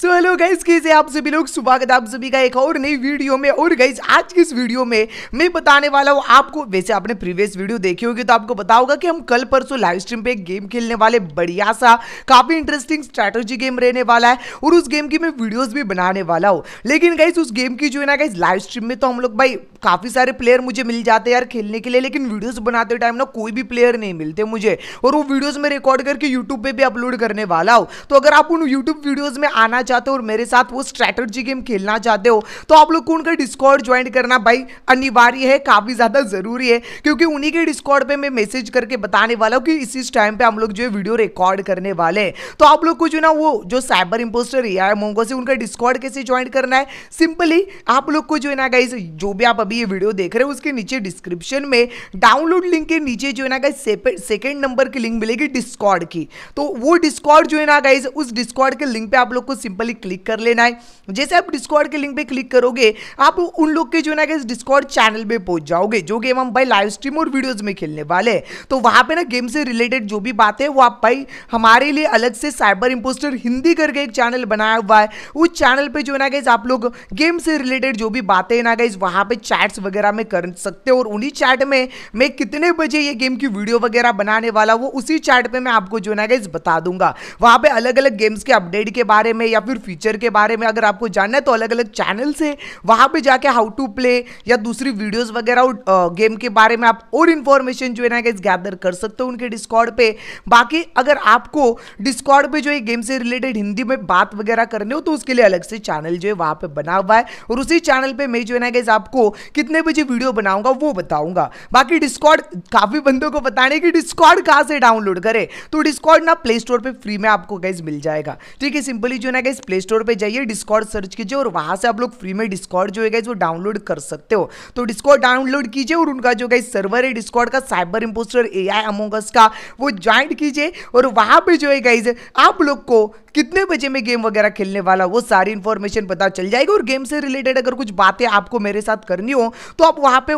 So hello guys कैसे आप सभी लोग स्वागत आप सभी का एक और नई वीडियो में और गाइज आज की इस वीडियो में मैं बताने वाला हूँ आपको वैसे आपने प्रीवियस वीडियो देखी होगी तो आपको बता होगा कि हम कल परसों लाइव स्ट्रीम पे एक गेम खेलने वाले बढ़िया सा काफी इंटरेस्टिंग स्ट्रैटेजी गेम रहने वाला है और उस गेम की मैं वीडियोज भी बनाने वाला हूँ लेकिन गाइज उस गेम की जो है ना गाइज लाइव स्ट्रीम में तो हम लोग भाई काफ़ी सारे प्लेयर मुझे मिल जाते यार खेलने के लिए लेकिन वीडियोस बनाते टाइम ना कोई भी प्लेयर नहीं मिलते मुझे और वो वीडियोस में रिकॉर्ड करके यूट्यूब पे भी अपलोड करने वाला हो तो अगर आप उन यूट्यूब वीडियोज में आना चाहते हो और मेरे साथ वो स्ट्रैटर्जी गेम खेलना चाहते हो तो आप लोग को उनका डिस्कॉर्ड ज्वाइन करना भाई अनिवार्य है काफ़ी ज़्यादा ज़रूरी है क्योंकि उन्हीं के डिस्कॉर्ड पर मैं मैसेज करके बताने वाला हूँ कि इस इस टाइम पर हम लोग जो है वीडियो रिकॉर्ड करने वाले हैं तो आप लोग को जो ना वो जो साइबर इम्पोस्टर या मोंगो से उनका डिस्कॉर्ड कैसे ज्वाइन करना है सिंपली आप लोग को जो है ना गाइज जो भी आप अभी ये वीडियो देख रहे हो उसके नीचे डिस्क्रिप्शन में डाउनलोड लिंक के नीचे जो है ना गाइज सेकेंड नंबर की लिंक मिलेगी डिस्कॉर्ड की तो वो डिस्कॉर्ड जो है ना गाइज उस डिस्कॉर्ड के लिंक पे आप लोग को सिंपली क्लिक कर लेना है जैसे आप डिस्कॉर्ड के लिंक पे क्लिक करोगे आप उन लोग के जो है ना गाइज डिस्कॉर्ड चैनल पर पहुंच जाओगे जो गेम हम भाई लाइव स्ट्रीम और वीडियोज में खेलने वाले तो वहां पर ना गेम से रिलेटेड जो भी बात है वो आप भाई हमारे लिए अलग से साइबर इंपोस्टर हिंदी करके एक चैनल बनाया हुआ है उस चैनल पे जो है ना गाइज आप लोग गेम से रिलेटेड जो भी बातें ना गाइज वहां पे चैट्स वगैरह में कर सकते हो और उन्हीं चैट में मैं कितने बजे ये गेम की वीडियो वगैरह बनाने वाला वो उसी चैट पे मैं आपको जो ना गाइज बता दूंगा वहां पे अलग अलग गेम्स के अपडेट के बारे में या फिर फीचर के बारे में अगर आपको जानना है तो अलग अलग चैनल से वहां पर जाके हाउ टू प्ले या दूसरी वीडियोज वगैरह गेम के बारे में आप और इन्फॉर्मेशन जो है ना गाइज गैदर कर सकते हो उनके डिस्कॉर्ड पे बाकी अगर आपको डिस्कॉर्ड पे जो है गेम से रिलेटेड हिंदी में बात वगैरह करने हो तो उसके लिए अलग से चैनल जो है वहां पे बना हुआ है और उसी चैनल पे मैं जो है ना गाइज आपको कितने बजे वीडियो बनाऊंगा वो बताऊंगा बाकी डिस्कॉर्ड काफ़ी बंदों को बताने की डिस्कॉर्ड कहाँ से डाउनलोड करे तो डिस्कॉर्ड ना प्ले स्टोर पर फ्री में आपको गैस मिल जाएगा ठीक तो है सिंपली जो ना गैस प्ले स्टोर पर जाइए डिस्कॉर्ड सर्च कीजिए और वहाँ से आप लोग फ्री में डिस्कॉर्ड जो है गैस वो डाउनलोड कर सकते हो तो डिस्कॉर्ड डाउनलोड कीजिए और उनका जो गैस सर्वर है डिस्कॉर्ड का साइबर इम्पोस्टर ए आई का वो ज्वाइन कीजिए और वहाँ पर जो है गैस आप लोग को कितने बजे में गेम वगैरह खेलने वाला वो सारी इन्फॉर्मेशन पता चल जाएगी और गेम से रिलेटेड अगर कुछ बातें आपको मेरे साथ करनी हो तो आप वहाँ पे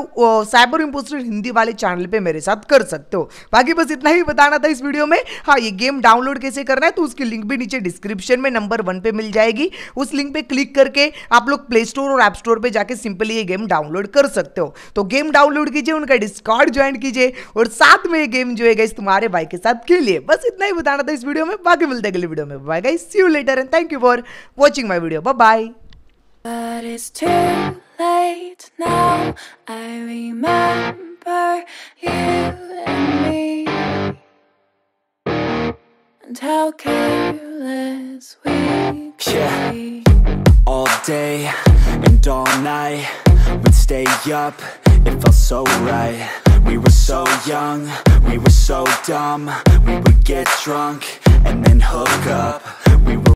साइबर इम्पोस्टर हिंदी वाले चैनल पे मेरे साथ कर सकते हो बाकी बस इतना ही बताना था इस वीडियो में हाँ ये गेम डाउनलोड कैसे करना है तो उसकी लिंक भी नीचे डिस्क्रिप्शन में नंबर वन पे मिल जाएगी उस लिंक पे क्लिक करके आप लोग प्ले स्टोर और ऐप स्टोर पर जाके सिंपली ये गेम डाउनलोड कर सकते हो तो गेम डाउनलोड कीजिए उनका डिस्कॉर्ड ज्वाइन कीजिए और साथ में ये गेम जो है तुम्हारे भाई के साथ खेलिए बस इतना ही बताना था इस वीडियो में बाकी मिलते अगले वीडियो में bye guys. See you later and thank you for watching my video. Bye-bye. But it's too late now. I remember you and me. And how careless we yeah. Be. All day and all night. We'd stay up, it felt so right. We were so young, we were so dumb. We would get drunk and then hook up